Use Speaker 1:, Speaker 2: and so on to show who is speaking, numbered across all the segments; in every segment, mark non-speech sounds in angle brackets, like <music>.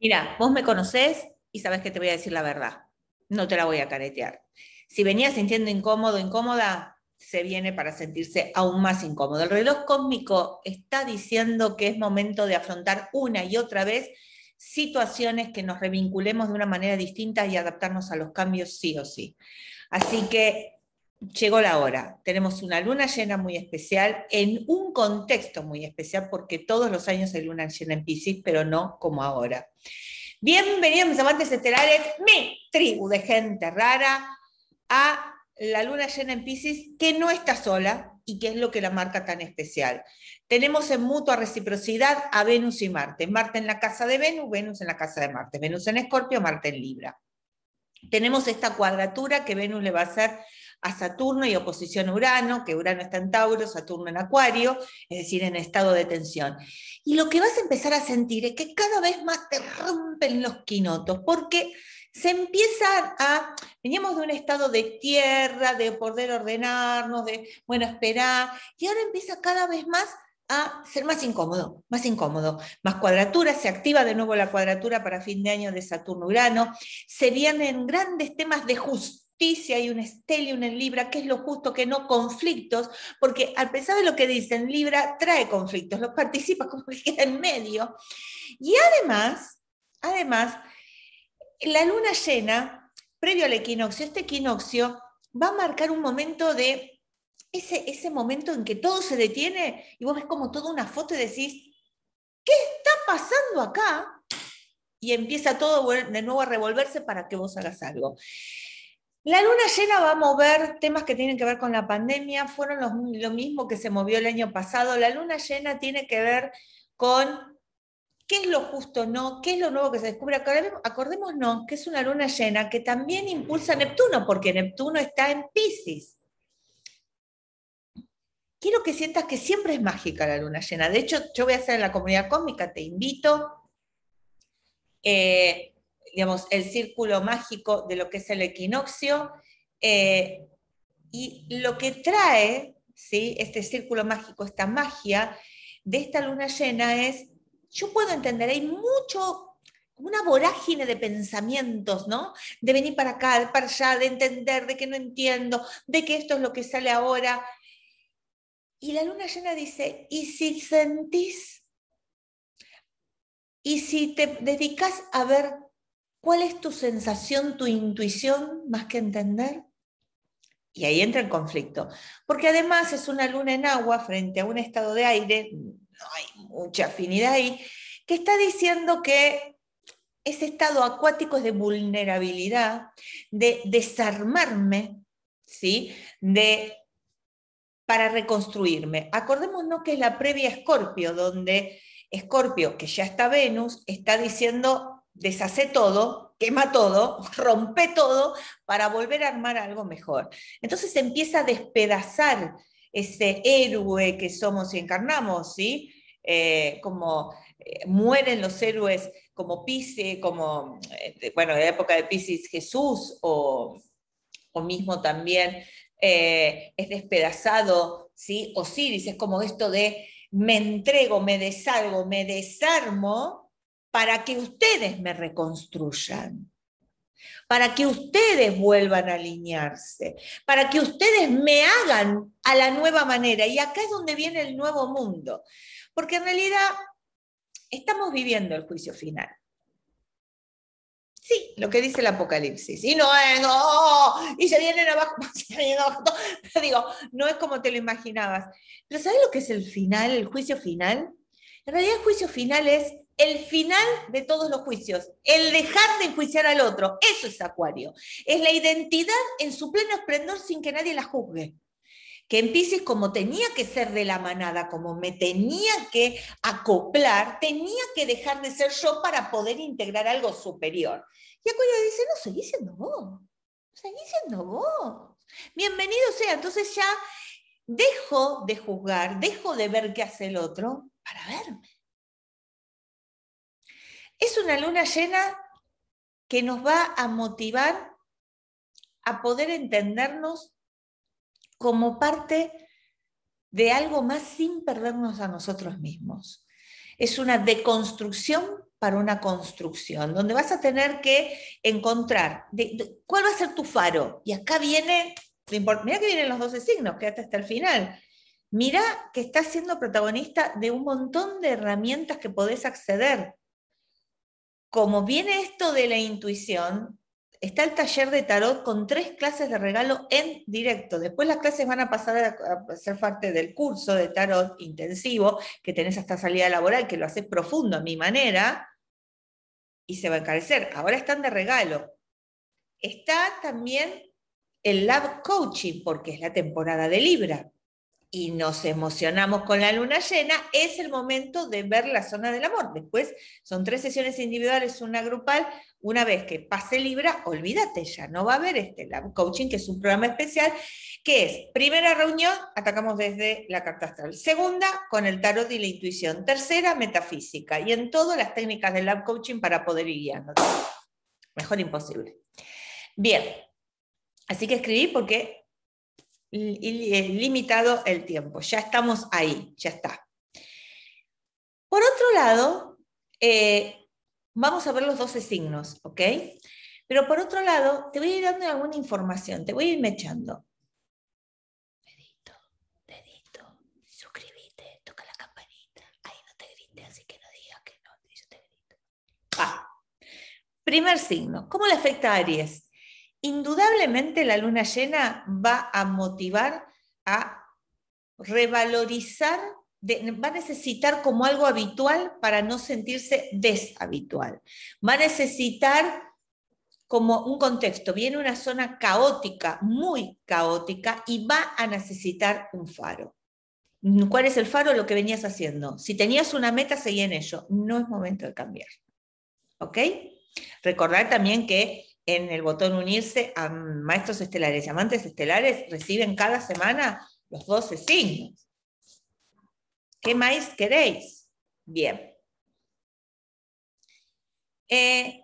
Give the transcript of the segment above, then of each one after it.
Speaker 1: Mira, vos me conocés y sabes que te voy a decir la verdad. No te la voy a caretear. Si venías sintiendo incómodo, incómoda, se viene para sentirse aún más incómodo. El reloj cósmico está diciendo que es momento de afrontar una y otra vez situaciones que nos revinculemos de una manera distinta y adaptarnos a los cambios sí o sí. Así que llegó la hora. Tenemos una luna llena muy especial, en un contexto muy especial, porque todos los años hay luna llena en Pisces, pero no como ahora. Bienvenidos, mis amantes estelares, mi tribu de gente rara, a la luna llena en Pisces, que no está sola y que es lo que la marca tan especial. Tenemos en mutua reciprocidad a Venus y Marte. Marte en la casa de Venus, Venus en la casa de Marte. Venus en Escorpio, Marte en Libra. Tenemos esta cuadratura que Venus le va a hacer a Saturno y oposición a Urano, que Urano está en Tauro, Saturno en Acuario, es decir, en estado de tensión. Y lo que vas a empezar a sentir es que cada vez más te rompen los quinotos, porque se empieza a, veníamos de un estado de tierra, de poder ordenarnos, de, bueno, esperar, y ahora empieza cada vez más a ser más incómodo, más incómodo, más cuadratura, se activa de nuevo la cuadratura para fin de año de Saturno-Urano, se vienen grandes temas de justo y un estelium en libra, que es lo justo, que no, conflictos, porque a pesar de lo que dicen, libra trae conflictos, los participa como <laughs> que en medio. Y además, además, la luna llena, previo al equinoccio, este equinoccio va a marcar un momento de... Ese, ese momento en que todo se detiene y vos ves como toda una foto y decís, ¿qué está pasando acá? Y empieza todo de nuevo a revolverse para que vos hagas algo. La luna llena va a mover temas que tienen que ver con la pandemia, fueron lo mismo que se movió el año pasado. La luna llena tiene que ver con qué es lo justo, no, qué es lo nuevo que se descubre. Acordémonos que es una luna llena que también impulsa Neptuno, porque Neptuno está en Pisces. Quiero que sientas que siempre es mágica la luna llena. De hecho, yo voy a hacer en la comunidad cómica, te invito. Eh, digamos, el círculo mágico de lo que es el equinoccio. Eh, y lo que trae ¿sí? este círculo mágico, esta magia de esta luna llena es, yo puedo entender, hay mucho una vorágine de pensamientos, ¿no? De venir para acá, para allá, de entender, de que no entiendo, de que esto es lo que sale ahora. Y la luna llena dice, ¿y si sentís? ¿Y si te dedicas a ver ¿Cuál es tu sensación, tu intuición más que entender? Y ahí entra en conflicto. Porque además es una luna en agua frente a un estado de aire, no hay mucha afinidad ahí, que está diciendo que ese estado acuático es de vulnerabilidad, de desarmarme, ¿sí? De para reconstruirme. Acordémonos que es la previa Escorpio, donde Escorpio, que ya está Venus, está diciendo deshace todo, quema todo, <laughs> rompe todo para volver a armar algo mejor. Entonces empieza a despedazar ese héroe que somos y encarnamos, ¿sí? Eh, como eh, mueren los héroes como Pisces, como, eh, bueno, en la época de Pisces Jesús o, mismo también es despedazado, ¿sí? sí es como esto de me entrego, me desalgo, me desarmo, para que ustedes me reconstruyan, para que ustedes vuelvan a alinearse, para que ustedes me hagan a la nueva manera. Y acá es donde viene el nuevo mundo, porque en realidad estamos viviendo el juicio final. Sí, lo que dice el Apocalipsis. Y no, es, eh, no, y se vienen abajo, <laughs> se vienen abajo. <laughs> digo, no es como te lo imaginabas. Pero ¿sabes lo que es el final, el juicio final? En realidad el juicio final es el final de todos los juicios, el dejar de enjuiciar al otro. Eso es Acuario. Es la identidad en su pleno esplendor sin que nadie la juzgue. Que en como tenía que ser de la manada, como me tenía que acoplar, tenía que dejar de ser yo para poder integrar algo superior. Y Acuario dice, no, seguí siendo vos, seguí siendo vos. Bienvenido sea. Entonces ya dejo de juzgar, dejo de ver qué hace el otro para verme. Es una luna llena que nos va a motivar a poder entendernos como parte de algo más sin perdernos a nosotros mismos. Es una deconstrucción para una construcción, donde vas a tener que encontrar cuál va a ser tu faro. Y acá viene, mira que vienen los 12 signos, quédate hasta el final. Mira que estás siendo protagonista de un montón de herramientas que podés acceder como viene esto de la intuición, está el taller de tarot con tres clases de regalo en directo. Después las clases van a pasar a, ser parte del curso de tarot intensivo que tenés hasta salida laboral, que lo haces profundo a mi manera, y se va a encarecer. Ahora están de regalo. Está también el Lab Coaching, porque es la temporada de Libra y nos emocionamos con la luna llena, es el momento de ver la zona del amor. Después son tres sesiones individuales, una grupal. Una vez que pase Libra, olvídate, ya no va a haber este Lab coaching, que es un programa especial, que es primera reunión, atacamos desde la carta astral. Segunda, con el tarot y la intuición. Tercera, metafísica. Y en todas las técnicas del lab coaching para poder ir guiándote. Mejor imposible. Bien, así que escribí porque eh, limitado el tiempo. Ya estamos ahí, ya está. Por otro lado, eh, vamos a ver los 12 signos, ¿ok? Pero por otro lado, te voy a ir dando alguna información, te voy a ir mechando. Dedito, dedito, suscríbete, toca la campanita, ahí no te grites, así que no digas que no, yo te grito. Ah, primer signo, ¿cómo le afecta a Aries? indudablemente la luna llena va a motivar a revalorizar, va a necesitar como algo habitual para no sentirse deshabitual. Va a necesitar como un contexto, viene una zona caótica, muy caótica, y va a necesitar un faro. ¿Cuál es el faro? Lo que venías haciendo. Si tenías una meta, seguía en ello. No es momento de cambiar. ¿Ok? Recordar también que en el botón unirse a maestros estelares amantes estelares reciben cada semana los 12 signos. ¿Qué más queréis? Bien. Eh,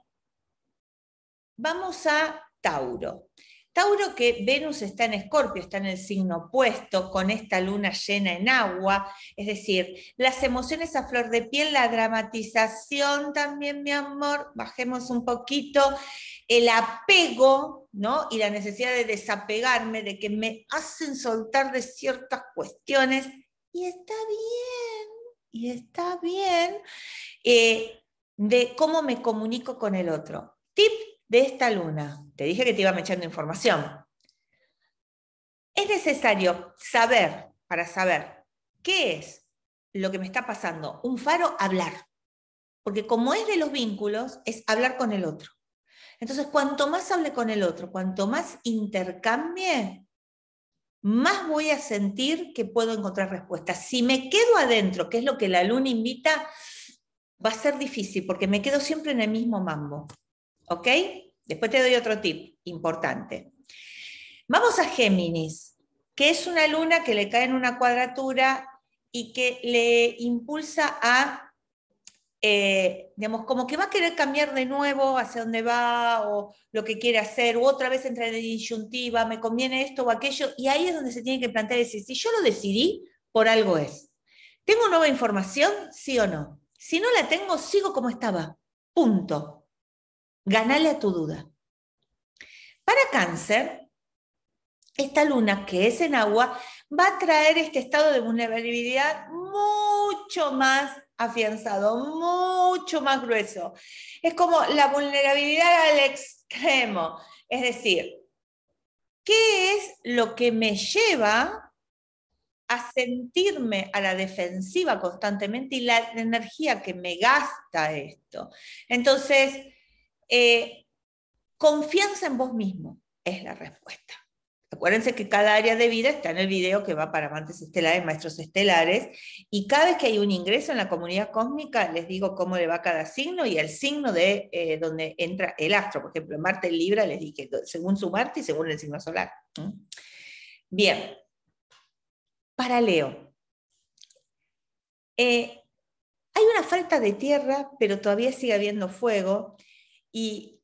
Speaker 1: vamos a Tauro. Tauro que Venus está en Escorpio, está en el signo opuesto, con esta luna llena en agua, es decir, las emociones a flor de piel, la dramatización también, mi amor, bajemos un poquito, el apego, ¿no? Y la necesidad de desapegarme, de que me hacen soltar de ciertas cuestiones, y está bien, y está bien, eh, de cómo me comunico con el otro. Tip de esta luna. Te dije que te iba echando información. Es necesario saber, para saber qué es lo que me está pasando, un faro, hablar. Porque como es de los vínculos, es hablar con el otro. Entonces, cuanto más hable con el otro, cuanto más intercambie, más voy a sentir que puedo encontrar respuestas. Si me quedo adentro, que es lo que la luna invita, va a ser difícil porque me quedo siempre en el mismo mambo. ¿Ok? Después te doy otro tip importante. Vamos a Géminis, que es una luna que le cae en una cuadratura y que le impulsa a, eh, digamos, como que va a querer cambiar de nuevo hacia dónde va o lo que quiere hacer, o otra vez entra en disyuntiva, me conviene esto o aquello, y ahí es donde se tiene que plantear decir, si yo lo decidí, por algo es. ¿Tengo nueva información? Sí o no. Si no la tengo, sigo como estaba. Punto ganale a tu duda. Para cáncer, esta luna que es en agua va a traer este estado de vulnerabilidad mucho más afianzado, mucho más grueso. Es como la vulnerabilidad al extremo. Es decir, ¿qué es lo que me lleva a sentirme a la defensiva constantemente y la energía que me gasta esto? Entonces, eh, confianza en vos mismo es la respuesta. Acuérdense que cada área de vida está en el video que va para amantes estelares, maestros estelares, y cada vez que hay un ingreso en la comunidad cósmica, les digo cómo le va cada signo y el signo de eh, donde entra el astro. Por ejemplo, Marte en Libra les dije, según su Marte y según el signo solar. Bien, para Leo. Eh, hay una falta de tierra, pero todavía sigue habiendo fuego. Y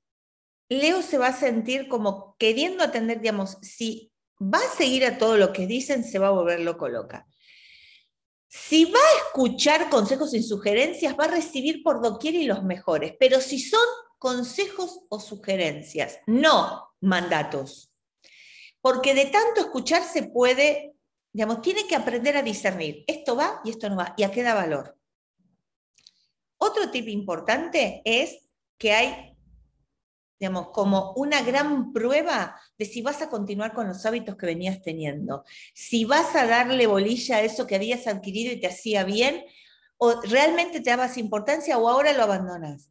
Speaker 1: Leo se va a sentir como queriendo atender, digamos, si va a seguir a todo lo que dicen, se va a volver loco loca. Si va a escuchar consejos y sugerencias, va a recibir por doquier y los mejores, pero si son consejos o sugerencias, no mandatos. Porque de tanto escuchar se puede, digamos, tiene que aprender a discernir, esto va y esto no va, y a qué da valor. Otro tip importante es que hay como una gran prueba de si vas a continuar con los hábitos que venías teniendo, si vas a darle bolilla a eso que habías adquirido y te hacía bien, o realmente te dabas importancia o ahora lo abandonas.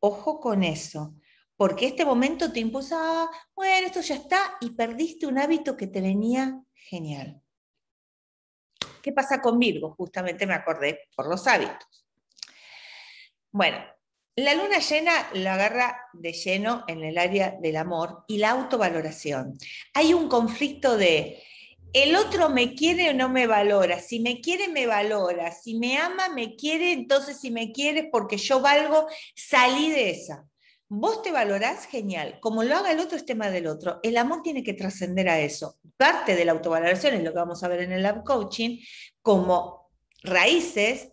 Speaker 1: Ojo con eso, porque este momento te impuso, ah, bueno, esto ya está, y perdiste un hábito que te venía genial. ¿Qué pasa con Virgo? Justamente me acordé por los hábitos. Bueno, la luna llena la agarra de lleno en el área del amor y la autovaloración. Hay un conflicto de el otro me quiere o no me valora, si me quiere me valora, si me ama me quiere, entonces si me quiere, porque yo valgo, salí de esa. Vos te valorás, genial. Como lo haga el otro es tema del otro. El amor tiene que trascender a eso. Parte de la autovaloración es lo que vamos a ver en el lab coaching como raíces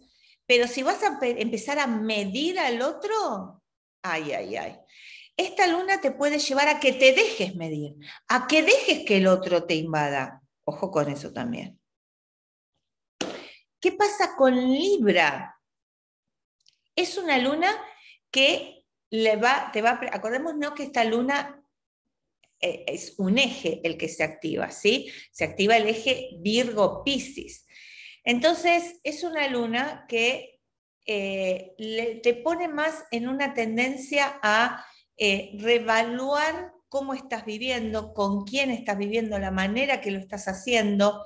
Speaker 1: pero si vas a empezar a medir al otro, ay, ay, ay. Esta luna te puede llevar a que te dejes medir, a que dejes que el otro te invada. Ojo con eso también. ¿Qué pasa con Libra? Es una luna que le va, te va, acordémonos que esta luna eh, es un eje el que se activa, ¿sí? Se activa el eje Virgo-Piscis. Entonces, es una luna que eh, te pone más en una tendencia a eh, revaluar cómo estás viviendo, con quién estás viviendo, la manera que lo estás haciendo.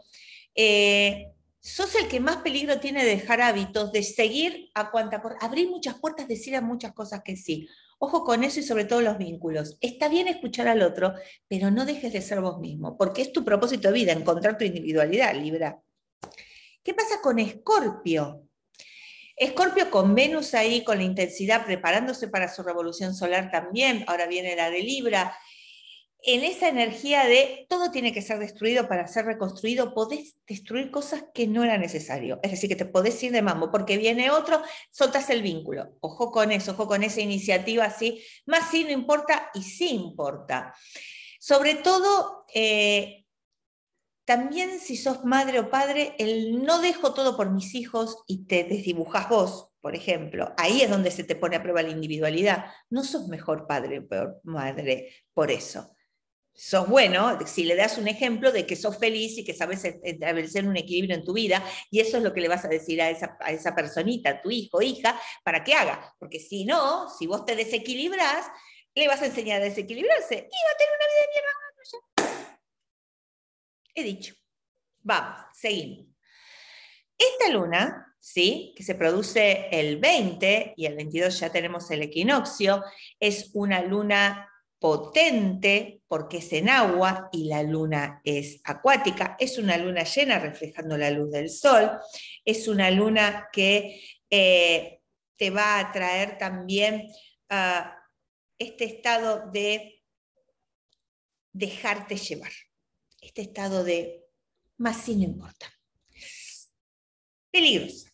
Speaker 1: Eh, sos el que más peligro tiene de dejar hábitos, de seguir a cuanta por... Abrir muchas puertas, decir a muchas cosas que sí. Ojo con eso y sobre todo los vínculos. Está bien escuchar al otro, pero no dejes de ser vos mismo, porque es tu propósito de vida, encontrar tu individualidad, Libra. ¿Qué pasa con Escorpio? Escorpio con Venus ahí, con la intensidad, preparándose para su revolución solar también, ahora viene la de Libra, en esa energía de todo tiene que ser destruido para ser reconstruido, podés destruir cosas que no era necesario. Es decir, que te podés ir de mambo porque viene otro, soltas el vínculo. Ojo con eso, ojo con esa iniciativa así. Más sí no importa y sí importa. Sobre todo, eh, también si sos madre o padre, el no dejo todo por mis hijos y te desdibujas vos, por ejemplo, ahí es donde se te pone a prueba la individualidad. No sos mejor padre o peor madre por eso. Sos bueno si le das un ejemplo de que sos feliz y que sabes e-, establecer un equilibrio en tu vida, y eso es lo que le vas a decir a esa, personita, a tu hijo, o hija, para que haga. Porque si no, si vos te desequilibras, le vas a enseñar a desequilibrarse y va a tener una vida de mierda dicho. Vamos, seguimos. Esta luna, ¿sí? que se produce el 20 y el 22 ya tenemos el equinoccio, es una luna potente porque es en agua y la luna es acuática, es una luna llena reflejando la luz del sol, es una luna que eh, te va a traer también a ah, este estado de dejarte llevar, este estado de más si no importa. Peligrosa.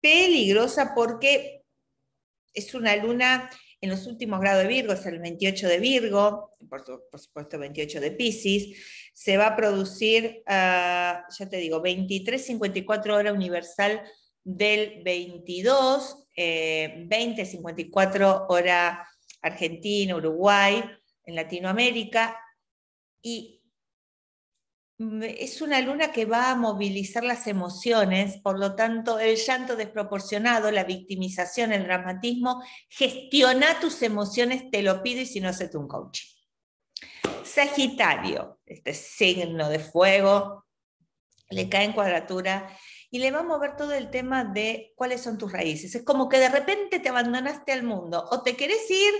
Speaker 1: Peligrosa porque es una luna en los últimos grados de Virgo, es el 28 de Virgo, por, supuesto 28 de Pisces, se va a producir, ah, ya te digo, 23.54 hora universal del 22, 20, 20.54 hora Argentina, Uruguay, en Latinoamérica, y Mm, es una luna que va a movilizar las emociones, por lo tanto, el llanto desproporcionado, la victimización, el dramatismo, gestiona tus emociones, te lo pido y si no, haces un coaching. Sagitario, este signo de fuego, le cae en cuadratura y le va a mover todo el tema de cuáles son tus raíces. Es como que de repente te abandonaste al mundo, o te querés ir,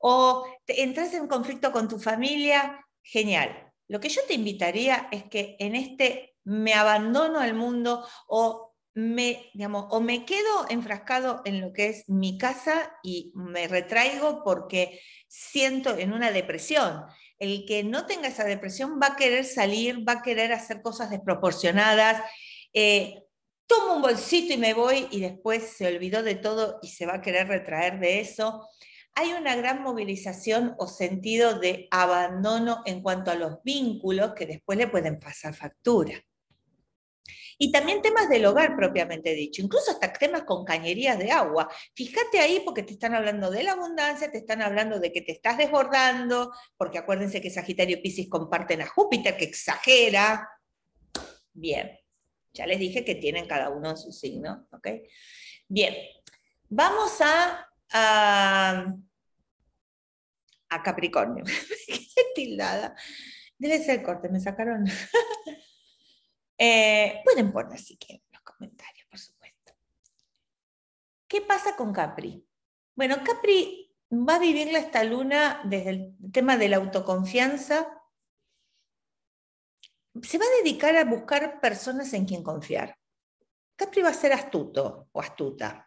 Speaker 1: o entras en conflicto con tu familia, genial lo que yo te invitaría es que en este me abandono al mundo o me, digamos, o me quedo enfrascado en lo que es mi casa y me retraigo porque siento en una depresión. El que no tenga esa depresión va a querer salir, va a querer hacer cosas desproporcionadas. Eh, tomo un bolsito y me voy y después se olvidó de todo y se va a querer retraer de eso hay una gran movilización o sentido de abandono en cuanto a los vínculos que después le pueden pasar factura. Y también temas del hogar propiamente dicho, incluso hasta temas con cañerías de agua. Fíjate ahí porque te están hablando de la abundancia, te están hablando de que te estás desbordando, porque acuérdense que Sagitario y Pisces comparten a Júpiter, que exagera. Bien, ya les dije que tienen cada uno en su signo, Bien, vamos a Ah, a, Capricornio Capricornio. <laughs> tildada. Debe ser corte, me sacaron. <laughs> Eh, pueden poner si quieren los comentarios, por supuesto. ¿Qué pasa con Capri? Bueno, Capri va a vivir esta luna desde el tema de la autoconfianza. Se va a dedicar a buscar personas en quien confiar. Capri va a ser astuto o astuta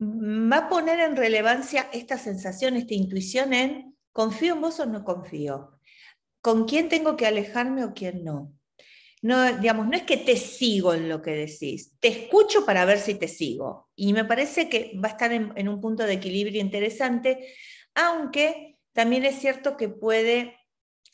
Speaker 1: va a poner en relevancia esta sensación, esta intuición en confío en vos o no confío, con quién tengo que alejarme o quién no. No, digamos, no es que te sigo en lo que decís, te escucho para ver si te sigo. Y me parece que va a estar en, un punto de equilibrio interesante, aunque también es cierto que puede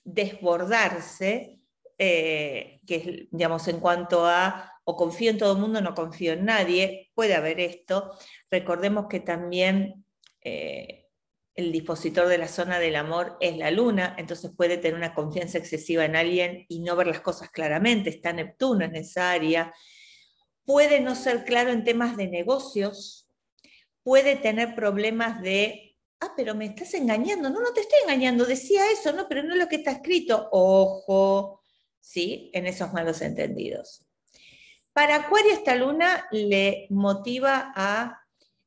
Speaker 1: desbordarse, eh, que digamos, en cuanto a o confío en todo el mundo, no confío en nadie, puede haber esto. Recordemos que también eh, el dispositor de la zona del amor es la luna, entonces puede tener una confianza excesiva en alguien y no ver las cosas claramente, está Neptuno en esa área, puede no ser claro en temas de negocios, puede tener problemas de ah, pero me estás engañando. No, no te estoy engañando, decía eso, no, pero no es lo que está escrito. Ojo, ¿sí? En esos malos entendidos. Para Acuario esta luna le motiva a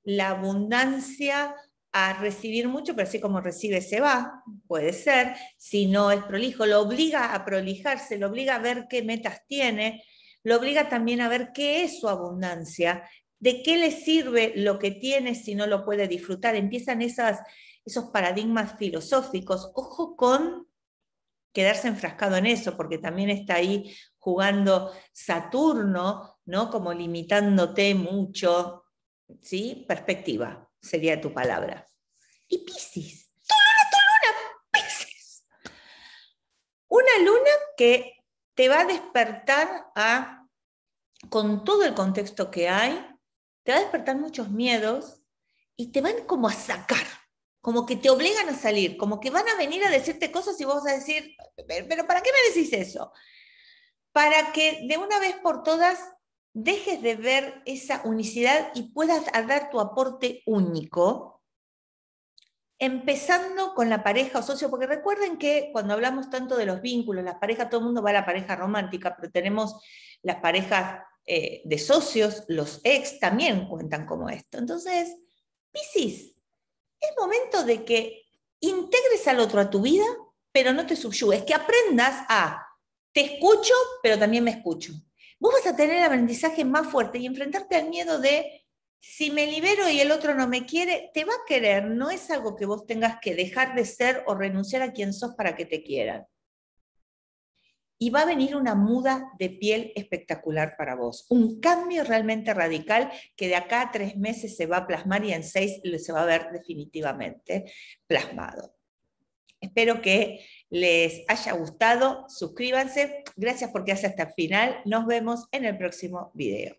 Speaker 1: la abundancia, a recibir mucho, pero así como recibe se va, puede ser, si no es prolijo, lo obliga a prolijarse, lo obliga a ver qué metas tiene, lo obliga también a ver qué es su abundancia, de qué le sirve lo que tiene si no lo puede disfrutar. Empiezan esos paradigmas filosóficos. Ojo con quedarse enfrascado en eso, porque también está ahí jugando Saturno, ¿no? Como limitándote mucho, ¿sí? Perspectiva sería tu palabra. Y Pisces, tu luna, tu luna, Piscis. Una luna que te va a despertar a, con todo el contexto que hay, te va a despertar muchos miedos y te van como a sacar, como que te obligan a salir, como que van a venir a decirte cosas y vos vas a decir, pero ¿para qué me decís eso? para que de una vez por todas dejes de ver esa unicidad y puedas dar tu aporte único, empezando con la pareja o socio, porque recuerden que cuando hablamos tanto de los vínculos, las parejas, todo el mundo va a la pareja romántica, pero tenemos las parejas eh, de socios, los ex también cuentan como esto. Entonces, Piscis, es momento de que integres al otro a tu vida, pero no te subyugues, que aprendas a te escucho, pero también me escucho. Vos vas a tener el aprendizaje más fuerte y enfrentarte al miedo de si me libero y el otro no me quiere, te va a querer. No es algo que vos tengas que dejar de ser o renunciar a quien sos para que te quieran. Y va a venir una muda de piel espectacular para vos. Un cambio realmente radical que de acá a tres meses se va a plasmar y en seis se va a ver definitivamente plasmado. Espero que les haya gustado. Suscríbanse. Gracias por quedarse hasta el final. Nos vemos en el próximo video.